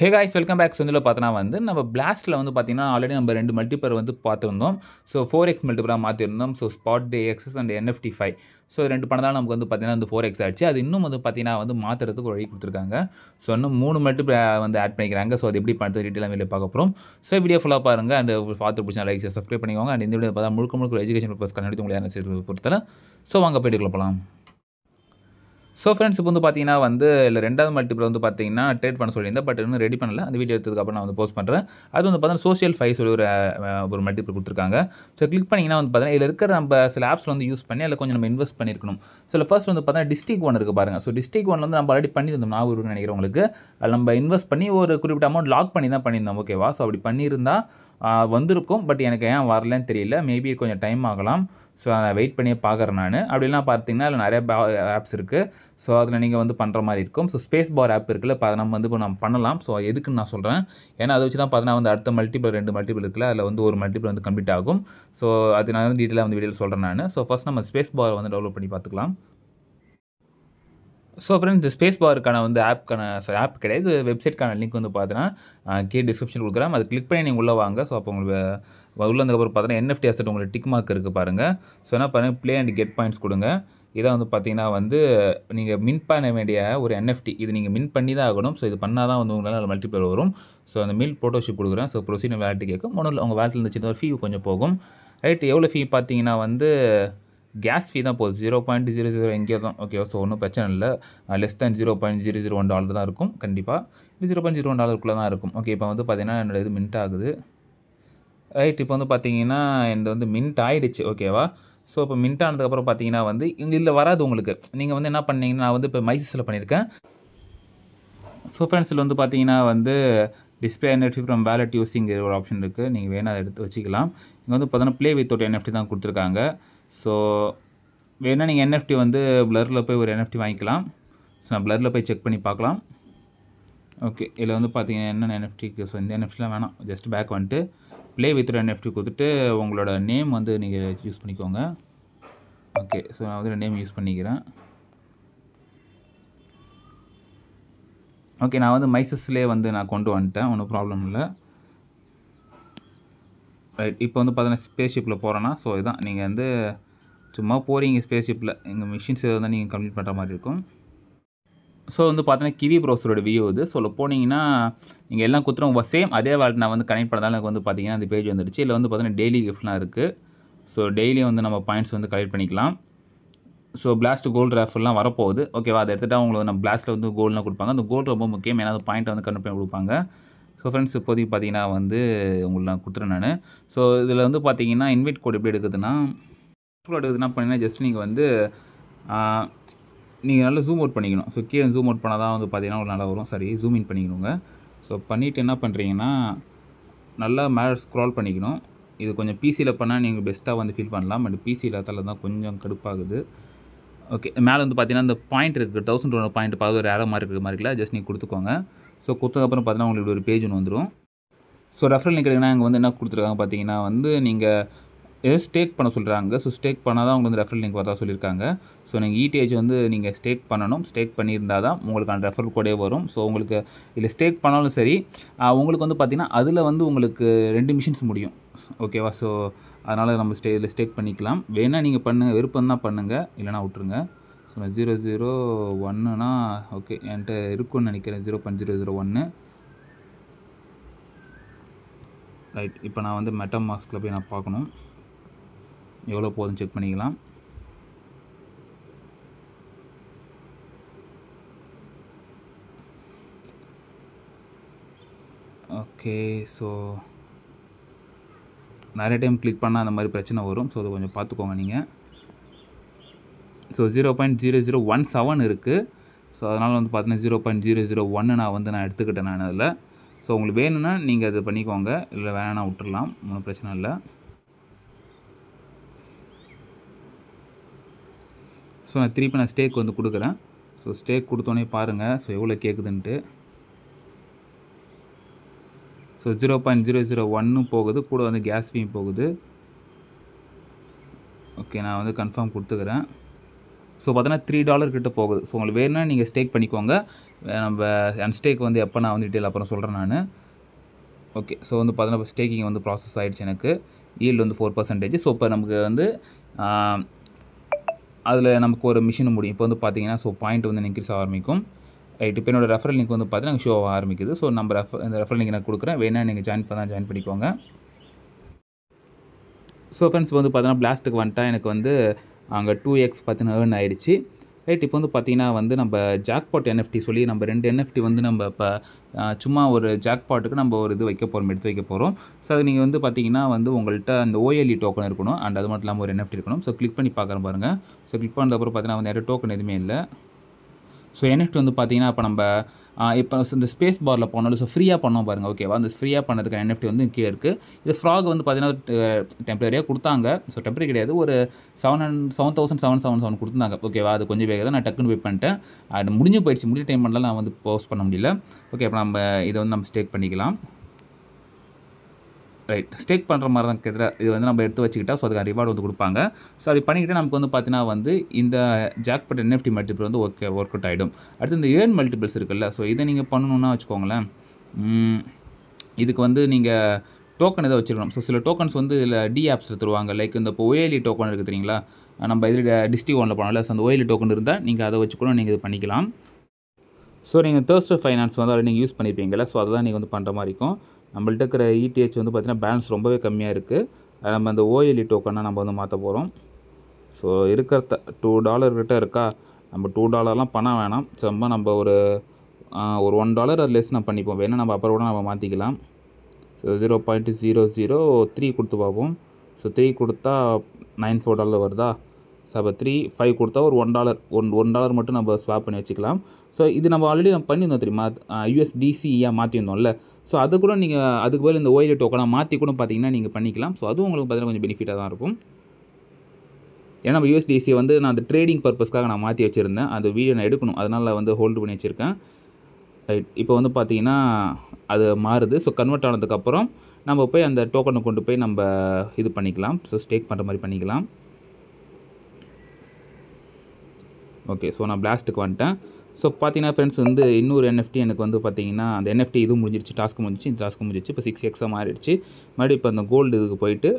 ஹே guys welcome back சொந்தில் பார்த்தோன்னா வந்து நம்ம பிளாஸ்ட்டில் வந்து பார்த்திங்கன்னா ஆல்ரெடி நம்ம ரெண்டு மல்டிபர் வந்து பார்த்துருந்தோம் ஸோ ஃபோர் எக்ஸ் மல்டிபராக மாற்றிருந்தோம் ஸோ ஸ்பாட் டே எக்ஸஸ் அண்ட் என்எஃப்டி ஃபைவ் ஸோ ரெண்டு படம் தான் நமக்கு வந்து பார்த்திங்கன்னா வந்து ஃபோர் எக்ஸ் ஆயிடுச்சு அது இன்னும் வந்து பார்த்திங்கன்னா வந்து மாற்றுறதுக்கு வழி கொடுத்துருக்காங்க ஸோ இன்னும் மூணு மல்டிபர் வந்து ஆட் பண்ணிக்கிறாங்க ஸோ அது எப்படி பண்ணுறது டீட்டெயில் வெளியே பார்க்க போகிறோம் ஸோ வீடியோ ஃபுல்லாக பாருங்கள் அண்ட் பார்த்து பிடிச்சா லைக் சப்ஸ்கிரைப் பண்ணிக்கோங்க அண்ட் இந்த வீடியோ பார்த்தா முழுக்க முழுக்க எஜுகேஷன் பர்பஸ் கண்டிப்பாக உங்களுக்கு என்ன செய்து பொறுத்தல ஸோ வாங்க போயிட்டுக்குள்ள போகலாம் ஸோ ஃப்ரெண்ட்ஸ் இப்போ வந்து பார்த்தீங்கன்னா வந்து இல்லை ரெண்டாவது மல்டிபிள் வந்து பார்த்தீங்கன்னா ட்ரேட் பண்ண சொல்லியிருந்தேன் பட் இன்னும் ரெடி பண்ணல அந்த வீடியோ எடுத்ததுக்கப்புறம் நான் வந்து போஸ்ட் பண்ணுறேன் அது வந்து பார்த்தீங்கன்னா சோஷியல் ஃபைவ் சொல்லி ஒரு ஒரு மல்டிபிள் கொடுத்துருக்காங்க ஸோ கிளிக் பண்ணிங்கன்னா வந்து பார்த்தீங்கன்னா இதில் இருக்கிற நம்ம சில ஆப்ஸில் வந்து யூஸ் பண்ணி அதில் கொஞ்சம் நம்ம இன்வெஸ்ட் பண்ணியிருக்கணும் ஸோ ஃபர்ஸ்ட் வந்து பார்த்தீங்கன்னா டிஸ்ட்ரிக் ஒன் இருக்குது பாருங்கள் ஸோ டிஸ்ட்ரிக் ஒன் வந்து நம்ம ஆல்ரெடி பண்ணியிருந்தோம் நான் ஒரு நினைக்கிறேன் உங்களுக்கு நம்ம இன்வெஸ்ட் பண்ணி ஒரு குறிப்பிட்ட அமௌண்ட் லாக் பண்ணி தான் பண்ணியிருந்தோம் ஓகேவா ஸோ அப்படி பண்ணியிருந்தால் வந்திருக்கும் பட் எனக்கு ஏன் வரலன்னு தெரியல மேபி கொஞ்சம் டைம் ஆகலாம் ஸோ அதை வெயிட் பண்ணியே பார்க்குறேன் நான் அப்படிலாம் பார்த்தீங்கன்னா அதில் நிறைய ஆப்ஸ் இருக்குது ஸோ அதில் நீங்கள் வந்து பண்ணுற மாதிரி இருக்கும் ஸோ ஸ்பேஸ் பார் ஆப் இருக்குல்ல இப்போ நம்ம வந்து இப்போ நம்ம பண்ணலாம் ஸோ எதுக்குன்னு நான் சொல்கிறேன் ஏன்னா அதை வச்சு தான் பார்த்தீங்கன்னா வந்து அடுத்த மல்டிபிள் ரெண்டு மல்டிபிள் இருக்குல்ல அதில் வந்து ஒரு மல்டிபிள் வந்து கம்ப்ளீட் ஆகும் ஸோ அது நான் வந்து டீட்டெயிலாக வந்து வீடியோவில் சொல்கிறேன் நான் ஸோ ஃபஸ்ட் நம்ம ஸ்பேஸ் பார் வந்து டவுன்லோட் பண்ணி பார்த்துக்கலாம் ஸோ ஃப்ரெண்ட்ஸ் இந்த ஸ்பேஸ் பார்க்கான வந்து ஆப்க்கான சாரி ஆப் கிடையாது வெப்சைட்க்கான லிங்க் வந்து பார்த்தீங்கன்னா கே டிஸ்கிரிப்ஷன் கொடுக்குறேன் அது கிளிக் பண்ணி நீங்கள் உள்ளே வாங்க ஸோ அப்போ உங்களுக்கு உள்ளே வந்ததுக்கப்புறம் பார்த்தீங்கன்னா என்எஃப்டி அசட் உங்களுக்கு டிக் மார்க் இருக்குது பாருங்கள் ஸோ என்ன பாருங்கள் ப்ளே அண்ட் கெட் பாயிண்ட்ஸ் கொடுங்க இதை வந்து பார்த்தீங்கன்னா வந்து நீங்கள் மின் பண்ண வேண்டிய ஒரு என்எஃப்டி இது நீங்கள் மின் பண்ணி தான் ஆகணும் ஸோ இது பண்ணால் தான் வந்து உங்களால் மல்டிபிள் வரும் ஸோ அந்த மில் ஃபோட்டோஷூட் கொடுக்குறேன் ஸோ ப்ரொசீனர் வேலட்டி கேட்கும் ஒன்றும் உங்கள் வேலட்டில் இருந்துச்சு ஒரு ஃபீ கொஞ்சம் போகும் ரைட் எவ்வளோ ஃபீ பார்த்தீங்கன்னா வந்து கேஸ் ஃபீ தான் போகுது ஜீரோ பாயிண்ட் ஜீரோ ஜீரோ எங்கேயோ தான் ஓகே ஸோ ஒன்றும் பிரச்சனை இல்லை less than zero point zero zero one dollar தான் இருக்கும் கண்டிப்பாக ஜீரோ பாயிண்ட் ஜீரோ ஒன் டாலருக்குள்ளே தான் இருக்கும் ஓகே இப்போ வந்து பார்த்தீங்கன்னா என்னோட இது மின்ட் ஆகுது ரைட் இப்போ வந்து பார்த்தீங்கன்னா இந்த வந்து மின்ட் ஆகிடுச்சு ஓகேவா ஸோ இப்போ மின்ட் ஆனதுக்கப்புறம் பார்த்தீங்கன்னா வந்து இங்கே இதில் வராது உங்களுக்கு நீங்கள் வந்து என்ன பண்ணீங்கன்னா நான் வந்து இப்போ மைசஸில் பண்ணியிருக்கேன் ஸோ ஃப்ரெண்ட்ஸில் வந்து பார்த்தீங்கன்னா வந்து டிஸ்பிளே என்எஃப்டி ஃப்ரம் வேலட் யூஸிங்கிற ஒரு ஆப்ஷன் இருக்குது நீங்கள் வேணால் அதை எடுத்து வச்சுக்கலாம் இங்கே வந்து பார்த்தோன்னா ப்ளே வித்தவுட் என்எஃப்டி தான் கொடுத்துருக்காங்க ஸோ வேணால் நீங்கள் என்எஃப்டி வந்து ப்ளரில் போய் ஒரு என்எஃப்டி வாங்கிக்கலாம் ஸோ நான் ப்ளரில் போய் செக் பண்ணி பார்க்கலாம் ஓகே இதில் வந்து பார்த்தீங்கன்னா என்னென்ன என்எஃப்டிக்கு ஸோ இந்த என்எஃப்டிலாம் வேணாம் ஜஸ்ட் பேக் வந்துட்டு ப்ளே வித் என்எஃப்டி கொடுத்துட்டு உங்களோட நேம் வந்து நீங்கள் யூஸ் பண்ணிக்கோங்க ஓகே ஸோ நான் வந்து நேம் யூஸ் பண்ணிக்கிறேன் ஓகே நான் வந்து மைசஸ்லேயே வந்து நான் கொண்டு வந்துட்டேன் ஒன்றும் ப்ராப்ளம் இல்லை ரைட் இப்போ வந்து பார்த்தீங்கன்னா ஸ்பேஸ்ஷிப்பில் போகிறேன்னா ஸோ இதுதான் நீங்கள் வந்து சும்மா போகிறீங்க ஸ்பேஸ்ஷிப்பில் எங்கள் மிஷின்ஸ் தான் நீங்கள் கம்ப்ளீட் பண்ணுற மாதிரி இருக்கும் ஸோ வந்து பார்த்தீங்கன்னா கிவி ப்ரௌசரோட வியூ இது ஸோ போனீங்கன்னா நீங்கள் எல்லாம் குத்துறோம் சேம் அதே வேலை நான் வந்து கனெக்ட் பண்ணதால எனக்கு வந்து பார்த்தீங்கன்னா அந்த பேஜ் வந்துடுச்சு இல்லை வந்து பார்த்தீங்கன்னா டெய்லி கிஃப்ட்லாம் இருக்குது ஸோ டெய்லி வந்து நம்ம பாயிண்ட்ஸ் வந்து கலெக்ட் பண்ணிக்கலாம் ஸோ பிளாஸ்ட் கோல்டு ரேஃபெல்லாம் வரப்போகுது ஓகேவா அதை எடுத்துகிட்டா உங்களுக்கு நம்ம பிளாஸ்ட்டில் வந்து கோல்டுலாம் கொடுப்பாங்க அந்த கோல்டு ரொம்ப முக்கியம் ஏன்னா அந்த பாயிண்ட் வந்து கன்வெர்ட் பண்ணி கொடுப்பாங்க ஸோ ஃப்ரெண்ட்ஸ் இப்போதைக்கு பார்த்தீங்கன்னா வந்து உங்களுக்கு நான் கொடுத்துறேன் நான் ஸோ இதில் வந்து பார்த்தீங்கன்னா இன்வைட் கோட் எப்படி எடுக்குதுன்னா கோட் எடுக்குதுன்னா பண்ணிங்கன்னா ஜஸ்ட் நீங்கள் வந்து நீங்கள் நல்லா ஜூம் அவுட் பண்ணிக்கணும் ஸோ கீழே ஜூம் அவுட் பண்ணால் தான் வந்து பார்த்தீங்கன்னா உங்களுக்கு நல்லா வரும் சரி ஜூம் இன் பண்ணிக்கணுங்க ஸோ பண்ணிவிட்டு என்ன பண்ணுறீங்கன்னா நல்லா மேலே ஸ்க்ரால் பண்ணிக்கணும் இது கொஞ்சம் பிசியில் பண்ணால் நீங்கள் பெஸ்ட்டாக வந்து ஃபீல் பண்ணலாம் பட் பிசி இல்லாதால தான் கொஞ்சம் கடுப்பாகுது ஓகே மேலே வந்து பார்த்தீங்கன்னா இந்த பாயிண்ட் இருக்குது தௌசண்ட் ஒன் பாயிண்ட் பார்த்து ஒரு ஏரோ மாதிரி இருக்கிற மாதிரி இல்லை ஜஸ்ட் நீங்கள் கொடுத்துக்கோங்க ஸோ கொடுத்ததுக்கப்புறம் பார்த்தீங்கன்னா உங்களுக்கு ஒரு பேஜ் ஒன்று வந்துடும் ஸோ ரெஃபரல் லிங்க் எடுக்கணும் அங்கே வந்து என்ன கொடுத்துருக்காங்க பார்த்தீங்கன்னா வந்து நீங்கள் எதாவது ஸ்டேக் பண்ண சொல்கிறாங்க ஸோ ஸ்டேக் பண்ணால் தான் உங்களுக்கு வந்து ரெஃபரல் லிங்க் வரதா சொல்லியிருக்காங்க ஸோ நீங்கள் இடிஹெச் e வந்து நீங்கள் ஸ்டேக் பண்ணணும் ஸ்டேக் பண்ணியிருந்தால் தான் உங்களுக்கான ரெஃபர் கூட வரும் ஸோ உங்களுக்கு இல்லை ஸ்டேக் பண்ணாலும் சரி உங்களுக்கு வந்து பார்த்திங்கன்னா அதில் வந்து உங்களுக்கு ரெண்டு மிஷின்ஸ் முடியும் ஓகேவா ஸோ அதனால் நம்ம ஸ்டே இதில் ஸ்டேக் பண்ணிக்கலாம் வேணால் நீங்கள் பண்ணுங்கள் விருப்பம் தான் பண்ணுங்கள் இல்லைனா விட்ருங்க சொன்னேன் ஜீரோ ஜீரோ ஒன்னுனா ஓகே என்கிட்ட இருக்குன்னு நினைக்கிறேன் ஜீரோ பாயிண்ட் ஜீரோ ஜீரோ ஒன்று ரைட் இப்போ நான் வந்து மெட்டம் மாஸ்கில் போய் நான் பார்க்கணும் எவ்வளோ போதும் செக் பண்ணிக்கலாம் ஓகே ஸோ நிறைய டைம் கிளிக் பண்ணால் அந்த மாதிரி பிரச்சனை வரும் ஸோ அதை கொஞ்சம் பார்த்துக்கோங்க நீங்கள் so zero point zero zero one seven இருக்குது ஸோ அதனால் வந்து பார்த்தீங்கன்னா ஜீரோ பாயிண்ட் ஜீரோ ஜீரோ ஒன்று நான் வந்து நான் எடுத்துக்கிட்டேன் நான் அதில் ஸோ உங்களுக்கு வேணும்னா நீங்கள் அது பண்ணிக்கோங்க இல்லை வேணாம்னா விட்டுடலாம் ஒன்றும் பிரச்சனை இல்லை ஸோ நான் திருப்பி நான் ஸ்டேக் வந்து கொடுக்குறேன் ஸோ ஸ்டேக் கொடுத்தோன்னே பாருங்கள் ஸோ எவ்வளோ கேட்குதுன்ட்டு so zero point zero zero ஒன்னும் போகுது கூட வந்து கேஸ் போகுது ஓகே நான் வந்து கன்ஃபார்ம் கொடுத்துக்கிறேன் ஸோ பார்த்தீங்கன்னா த்ரீ டாலர் கிட்ட போகுது ஸோ உங்களுக்கு வேணும்னா நீங்கள் ஸ்டேக் பண்ணிக்கோங்க நம்ம அன்ஸ்டேக் வந்து எப்போ நான் வந்து டீட்டெயில் அப்புறம் சொல்கிறேன் நான் ஓகே ஸோ வந்து இப்போ ஸ்டேக்கிங் வந்து ப்ராசஸ் ஆகிடுச்சு எனக்கு ஈல்டு வந்து ஃபோர் பர்சன்டேஜ் ஸோ இப்போ நமக்கு வந்து அதில் நமக்கு ஒரு மிஷின் முடியும் இப்போ வந்து பார்த்தீங்கன்னா ஸோ பாயிண்ட் வந்து இன்க்ரீஸ் ஆரம்பிக்கும் ரைட் இப்போ என்னோடய ரெஃபரல் லிங்க் வந்து பார்த்தீங்கன்னா ஷோ ஆரம்பிக்குது ஸோ நம்ம ரெஃபர் இந்த ரெஃபரல் லிங்க் நான் கொடுக்குறேன் வேணால் நீங்கள் ஜாயின் பண்ணால் ஜாயின் பண்ணிக்கோங்க ஸோ ஃப்ரெண்ட்ஸ் வந்து பார்த்தீங்கன்னா பிளாஸ்ட்டுக்கு வந்துட்டால் எனக்கு வந்து அங்கே டூ எக்ஸ் பார்த்தீங்கன்னா ஏர்ன் ஆகிடுச்சு ரைட் இப்போ வந்து பார்த்திங்கன்னா வந்து நம்ம ஜாக்பாட் என்எஃப்டி சொல்லி நம்ம ரெண்டு என்எஃப்டி வந்து நம்ம இப்போ சும்மா ஒரு ஜாக்பாட்டுக்கு நம்ம ஒரு இது வைக்க போகிறோம் எடுத்து வைக்க போகிறோம் ஸோ அது நீங்கள் வந்து பார்த்திங்கன்னா வந்து உங்கள்கிட்ட அந்த ஓஎல்இ டோக்கன் e இருக்கணும் அண்ட் அது மட்டும் இல்லாமல் ஒரு என்எஃப்டி இருக்கணும் ஸோ கிளிக் பண்ணி பார்க்குற பாருங்கள் ஸோ கிளிக் பண்ணதுக்கப்புறம் பார்த்தீங்கன்னா வந்து நிறைய டோக்கன் எதுவுமே இல்லை ஸோ என்எஃப்டி வந்து பார்த்திங்கன்னா இப்போ நம்ம இப்போ இந்த ஸ்பேஸ் பாரில் போனாலும் ஸோ ஃப்ரீயாக பண்ணோம் பாருங்கள் ஓகேவா அந்த ஃப்ரீயாக பண்ணதுக்கு என்எஃப்டி வந்து கீழே இருக்குது இது ஃப்ராக் வந்து பார்த்தீங்கன்னா டெம்பரரியாக கொடுத்தாங்க ஸோ டெம்பரரி கிடையாது ஒரு seven hundred seven thousand seven seven seven கொடுத்தாங்க ஓகேவா அது கொஞ்சம் வேக தான் நான் டக்குன்னு போய் பண்ணிட்டேன் அது முடிஞ்சு போயிடுச்சு முடிஞ்ச டைம் பண்ணலாம் நான் வந்து போஸ்ட் பண்ண முடியல ஓகே அப்போ நம்ம இதை வந்து நம்ம ஸ்டேக் பண்ணிக்கலாம் ரைட் ஸ்டேக் பண்ணுற மாதிரி தான் கேட்குற இது வந்து நம்ம எடுத்து வச்சுக்கிட்டா ஸோ அதுக்கு ரிவார்டு வந்து கொடுப்பாங்க ஸோ அப்படி பண்ணிக்கிட்டு நமக்கு வந்து பார்த்தீங்கன்னா வந்து இந்த ஜாக்பட் என்எஃப்டி மல்டிபிள் வந்து ஓகே ஒர்க் அவுட் ஆகிடும் அடுத்து இந்த ஏர்ன் மல்டிபிள்ஸ் இருக்குல்ல ஸோ இதை நீங்கள் பண்ணணுன்னா வச்சுக்கோங்களேன் இதுக்கு வந்து நீங்கள் டோக்கன் எதாவது வச்சுருக்கணும் ஸோ சில டோக்கன்ஸ் வந்து இதில் டி ஆப்ஸில் தருவாங்க லைக் இந்த இப்போ ஓஎலி டோக்கன் இருக்குது தெரியுங்களா நம்ம இதில் டிஸ்டி ஒனில் போனால ஸோ அந்த ஓஎலி டோக்கன் இருந்தால் நீங்கள் அதை வச்சுக்கணும் நீங்கள் இது பண்ணிக்கலாம் ஸோ நீங்கள் தேர்ஸ்ட் ஃபைனான்ஸ் வந்து அதை நீங்கள் யூஸ் பண்ணியிருப்பீங்களா ஸோ அதை தான் நீங்கள் வந்து பண்ணுற மாதிரி இருக்கும் நம்மள்ட்ட இருக்கிற இடிஹெச் e வந்து பார்த்திங்கன்னா பேலன்ஸ் ரொம்பவே கம்மியாக இருக்குது நம்ம அந்த ஓஎல்இ டோக்கனை நம்ம வந்து மாற்ற போகிறோம் ஸோ இருக்கிற டூ டாலர் கிட்டே இருக்கா நம்ம டூ டாலர்லாம் பணம் வேணாம் சும்மா நம்ம ஒரு ஒரு ஒன் டாலர் அது லெஸ் நம்ம பண்ணிப்போம் வேணால் நம்ம அப்புறம் கூட நம்ம மாற்றிக்கலாம் so zero point zero zero three கொடுத்து பார்ப்போம் ஸோ த்ரீ கொடுத்தா நைன் ஃபோர் டாலர் வருதா ஸோ அப்போ த்ரீ ஃபைவ் கொடுத்தா ஒரு one dollar one one dollar மட்டும் நம்ம ஸ்வாப் பண்ணி வச்சுக்கலாம் ஸோ இது நம்ம ஆல்ரெடி நம்ம பண்ணியிருந்தோம் தெரியுமா யூஎஸ்டிசியாக e மாற்றியிருந்தோம்ல ஸோ அது கூட நீங்கள் அதுக்கு பதில் இந்த ஓய்லெட் டோக்கனாக மாற்றி கூட பார்த்தீங்கன்னா நீங்கள் பண்ணிக்கலாம் ஸோ அதுவும் உங்களுக்கு பார்த்தீங்கன்னா கொஞ்சம் பெனிஃபிட்டாக தான் இருக்கும் ஏன்னா நம்ம யூஎஸ்டிசியை e வந்து நான் அந்த ட்ரேடிங் பர்பஸ்க்காக நான் மாற்றி வச்சுருந்தேன் அந்த வீடியோ நான் எடுக்கணும் அதனால் வந்து ஹோல்டு பண்ணி வச்சுருக்கேன் ரைட் இப்போ வந்து பார்த்தீங்கன்னா அது மாறுது ஸோ கன்வெர்ட் ஆனதுக்கப்புறம் நம்ம போய் அந்த டோக்கனை கொண்டு போய் நம்ம இது பண்ணிக்கலாம் ஸோ ஸ்டேக் பண்ணுற மாதிரி பண்ணிக்கலாம் ஓகே ஸோ நான் பிளாஸ்ட்டுக்கு வந்துட்டேன் ஸோ பார்த்தீங்கன்னா ஃப்ரெண்ட்ஸ் வந்து இன்னொரு என்எஃப்டி எனக்கு வந்து பார்த்தீங்கன்னா அந்த என்எஃப்டி இது முடிஞ்சிருச்சு டாஸ்க் முடிஞ்சிச்சு இந்த டாஸ்க் முடிஞ்சிச்சு இப்போ சிக்ஸ் எக்ஸாக மாறிடுச்சு மறுபடியும் இப்போ அந்த கோல்டு இதுக்கு போயிட்டு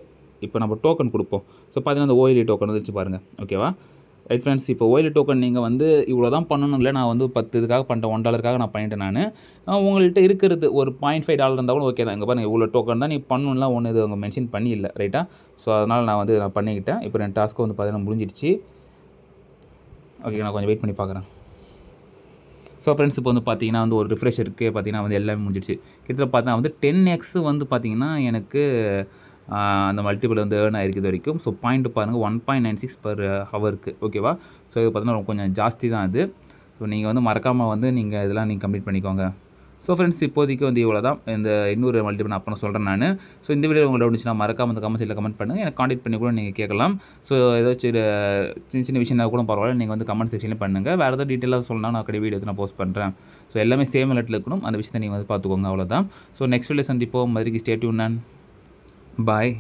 இப்போ நம்ம டோக்கன் கொடுப்போம் ஸோ பார்த்தீங்கன்னா அந்த ஓஎல்இ டோக்கன் e வந்துச்சு பாருங்கள் ஓகேவா ரைட் ஃப்ரெண்ட்ஸ் இப்போ ஓயிலி டோக்கன் e நீங்கள் வந்து இவ்வளோ தான் பண்ணணும் இல்லை நான் வந்து பத்து இதுக்காக பண்ணிட்டேன் ஒன் டாலருக்காக நான் பண்ணிட்டேன் நான் உங்கள்கிட்ட இருக்கிறது ஒரு பாயிண்ட் ஃபைவ் டாலர் இருந்தால் கூட ஓகே தான் இங்கே பாருங்கள் இவ்வளோ டோக்கன் தான் நீ பண்ணணும்லாம் ஒன்று இது அவங்க மென்ஷன் பண்ணி இல்லை ரைட்டாக ஸோ அதனால் நான் வந்து நான் பண்ணிக்கிட்டேன் இப்போ என் டாஸ்க்கு வந்து பார்த்தீங்கன்னா முடிஞ்சிடுச்சு ஓகே நான் கொஞ்சம் வெயிட் பண்ணி பார்க்குறேன் ஸோ ஃப்ரெண்ட்ஸ் இப்போ வந்து பார்த்தீங்கன்னா வந்து ஒரு ரிஃப்ரெஷ் இருக்குது பார்த்தீங்கன்னா வந்து எல்லாமே முடிஞ்சிடுச்சு கிட்டத்தட்ட பார்த்தீங்கன்னா வந்து டென் எக்ஸ் வந்து பார்த்தீங்கன்னா எனக்கு அந்த மல்டிபிள் வந்து ஏர்ன் ஆயிருக்குது வரைக்கும் ஸோ பாயிண்ட் பாருங்கள் one point nine six per ஹவருக்கு ஓகேவா ஸோ இது பார்த்தீங்கன்னா கொஞ்சம் ஜாஸ்தி தான் அது ஸோ நீங்கள் வந்து மறக்காமல் வந்து நீங்கள் இதெல்லாம் நீங்கள் கம்ப்ளீட் பண்ணிக்கோங்க ஸோ ஃப்ரெண்ட்ஸ் இப்போதைக்கு வந்து இவ்வளோ தான் இந்த இன்னொரு மல்டிபிள் நான் அப்புறம் சொல்கிறேன் நான் ஸோ இந்த வீடியோ உங்களுக்கு டவுட்னா மறக்காம வந்து கமெண்ட் கமெண்ட் பண்ணுங்கள் எனக்கு காண்டாக்ட் பண்ணி கூட நீங்கள் கேட்கலாம் ஸோ ஏதாச்சும் சின்ன சின்ன விஷயம்னா கூட பரவாயில்ல நீங்கள் வந்து கமெண்ட் செக்ஷனில் பண்ணுங்கள் வேறு ஏதாவது டீட்டெயிலாக சொன்னால் நான் அப்படியே வீடியோ நான் போஸ்ட் பண்ணுறேன் ஸோ எல்லாமே சேம் லெட்டில் இருக்கணும் அந்த விஷயத்தை நீங்கள் வந்து பார்த்துக்கோங்க அவ்வளோதான் ஸோ நெக்ஸ்ட் வீடியோ சந்திப்போம் மதுரைக்கு ஸ்டேட்யூன் நான் பாய்